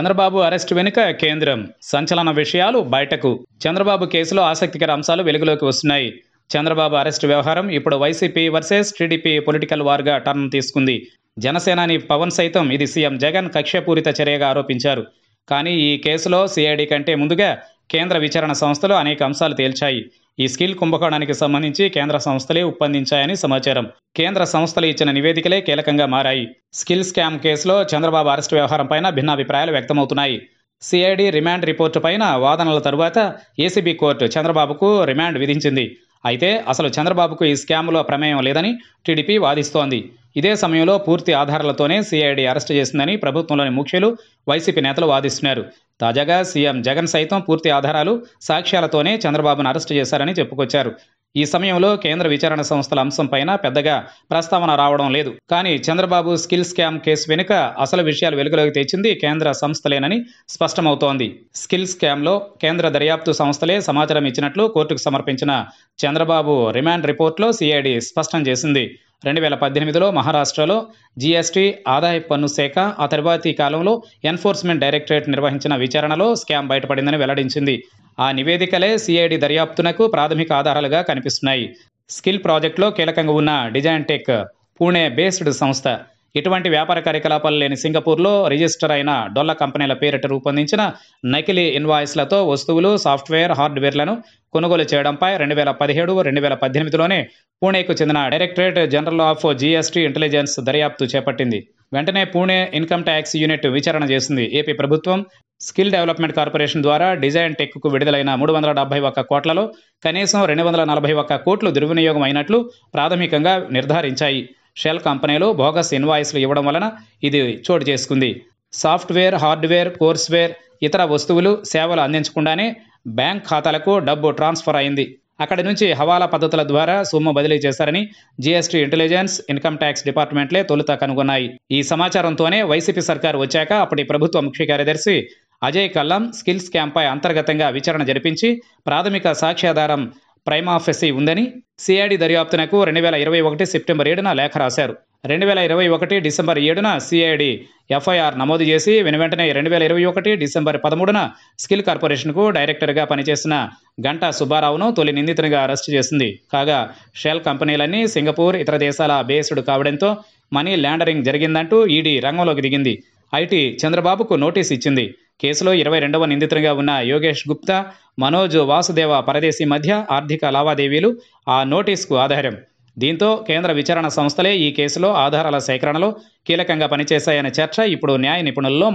Chandrababu arrest వెనుక కేంద్రం సంచలన విషయాలు బయటకు చంద్రబాబు కేసులో ఆసక్తికర అంశాలు వెలుగులోకి వస్తున్నాయి చంద్రబాబు అరెస్ట్ వ్యవహారం ఇప్పుడు వైసీపీ వర్సెస్ టీడీపీ పొలిటికల్ వార్గా టర్న్ తీసుకుంది జనసేనాని పవన్ సైతం ఇది సీఎం జగన్ కక్ష్యపూరిత చర్యగా ఆరోపించారు కానీ ఈ కేసులో సిఐడి కంటే ముందుగా కేంద్ర విచారణ సంస్థలు అనేక అంశాలు తేల్చాయి ఈ స్కిల్ కుంభకోణానికి సంబంధించి కేంద్ర సంస్థలే ఒప్పందించాయని సమాచారం కేంద్ర సంస్థలు ఇచ్చిన నివేదికలే కీలకంగా మారాయి స్కిల్ స్కామ్ కేసులో చంద్రబాబు అరెస్టు వ్యవహారంపైన భిన్నాభిప్రాయాలు వ్యక్తమవుతున్నాయి సిఐడి రిమాండ్ రిపోర్టు పైన వాదనల తరువాత ఏసీబీ కోర్టు చంద్రబాబుకు రిమాండ్ విధించింది అయితే అసలు చంద్రబాబుకు ఈ స్కామ్లో ప్రమేయం లేదని టీడీపీ వాదిస్తోంది ఇదే సమయంలో పూర్తి ఆధారాలతోనే సిఐడి అరెస్ట్ చేసిందని ప్రభుత్వంలోని ముఖ్యులు వైసీపీ నేతలు వాదిస్తున్నారు తాజాగా సీఎం జగన్ సైతం పూర్తి ఆధారాలు సాక్ష్యాలతోనే చంద్రబాబును అరెస్ట్ చేశారని చెప్పుకొచ్చారు ఈ సమయంలో కేంద్ర విచారణ సంస్థల అంశంపైన పెద్దగా ప్రస్తావన రావడం లేదు కానీ చంద్రబాబు స్కిల్ స్కామ్ కేసు వెనుక అసలు విషయాలు వెలుగులోకి తెచ్చింది కేంద్ర సంస్థలేనని స్పష్టమవుతోంది స్కిల్ స్కామ్లో కేంద్ర దర్యాప్తు సంస్థలే సమాచారం ఇచ్చినట్లు కోర్టుకు సమర్పించిన చంద్రబాబు రిమాండ్ రిపోర్ట్లో సిఐడి స్పష్టం చేసింది రెండు వేల పద్దెనిమిదిలో మహారాష్ట్రలో జీఎస్టీ ఆదాయ పన్ను శాఖ ఆ తర్వాతి కాలంలో ఎన్ఫోర్స్మెంట్ డైరెక్టరేట్ నిర్వహించిన విచారణలో స్కామ్ బయటపడిందని వెల్లడించింది ఆ నివేదికలే సిఐడి దర్యాప్తునకు ప్రాథమిక ఆధారాలుగా కనిపిస్తున్నాయి స్కిల్ ప్రాజెక్టులో కీలకంగా ఉన్న డిజైన్ టెక్ పూణే బేస్డ్ సంస్థ ఇటువంటి వ్యాపార కార్యకలాపాలు లేని సింగపూర్లో రిజిస్టర్ అయిన డొల్ల కంపెనీల పేరిట రూపొందించిన నకిలీ ఇన్వాయిస్లతో వస్తువులు సాఫ్ట్వేర్ హార్డ్వేర్లను కొనుగోలు చేయడంపై రెండు వేల పదిహేడు రెండు వేల పద్దెనిమిదిలోనే పూణేకు చెందిన directorate general of GST intelligence దర్యాప్తు చేపట్టింది వెంటనే పూణే ఇన్కమ్ ట్యాక్స్ యూనిట్ విచారణ చేసింది ఏపీ ప్రభుత్వం స్కిల్ డెవలప్మెంట్ కార్పొరేషన్ ద్వారా డిజైన్ టెక్కు విడుదలైన మూడు వందల డెబ్బై ఒక్క కోట్లలో కనీసం రెండు వందల నలభై ఒక్క కోట్లు దుర్వినియోగం అయినట్లు ప్రాథమికంగా నిర్ధారించాయి షెల్ కంపెనీలు బోగస్ ఇన్వాయిస్లు ఇవ్వడం వలన ఇది చోటు చేసుకుంది సాఫ్ట్వేర్ హార్డ్వేర్ కోర్స్వేర్ ఇతర వస్తువులు సేవలు అందించకుండానే బ్యాంక్ ఖాతాలకు డబ్బు ట్రాన్స్ఫర్ అయింది అక్కడి నుంచి హవాలా పద్ధతుల ద్వారా సొమ్ము బదిలీ చేశారని జీఎస్టీ ఇంటెలిజెన్స్ ఇన్కమ్ ట్యాక్స్ డిపార్ట్మెంట్లే తొలుత కనుగొన్నాయి ఈ సమాచారంతోనే వైసీపీ సర్కారు వచ్చాక అప్పటి ప్రభుత్వ ముఖ్య కార్యదర్శి అజయ్ కల్లం స్కిల్స్ క్యాంప్పై అంతర్గతంగా విచారణ జరిపించి ప్రాథమిక సాక్ష్యాధారం ప్రైమాఫెసి ఉందని సిఐడి దర్యాప్తునకు రెండు వేల ఇరవై ఒకటి సెప్టెంబర్ ఏడున లేఖ రాశారు రెండు వేల ఇరవై ఒకటి డిసెంబర్ ఏడున సిఐడి ఎఫ్ఐఆర్ నమోదు చేసి వెనువెంటనే రెండు వేల ఇరవై ఒకటి డిసెంబర్ పదమూడున స్కిల్ కార్పొరేషన్కు డైరెక్టర్గా పనిచేసిన గంటా సుబ్బారావును తొలి నిందితునిగా అరెస్టు చేసింది కాగా షెల్ కంపెనీలన్నీ సింగపూర్ ఇతర దేశాల బేస్డ్ కావడంతో మనీ ల్యాండరింగ్ జరిగిందంటూ ఈడీ రంగంలోకి దిగింది ఐటీ చంద్రబాబుకు నోటీస్ ఇచ్చింది కేసులో ఇరవై రెండవ నిందితునిగా ఉన్న యోగేష్ గుప్తా మనోజ్ వాసుదేవ పరదేశీ మధ్య ఆర్థిక లావాదేవీలు ఆ నోటీసుకు ఆధారం దీంతో కేంద్ర విచారణ సంస్థలే ఈ కేసులో ఆధారాల సేకరణలో కీలకంగా పనిచేశాయనే చర్చ ఇప్పుడు న్యాయ నిపుణుల్లో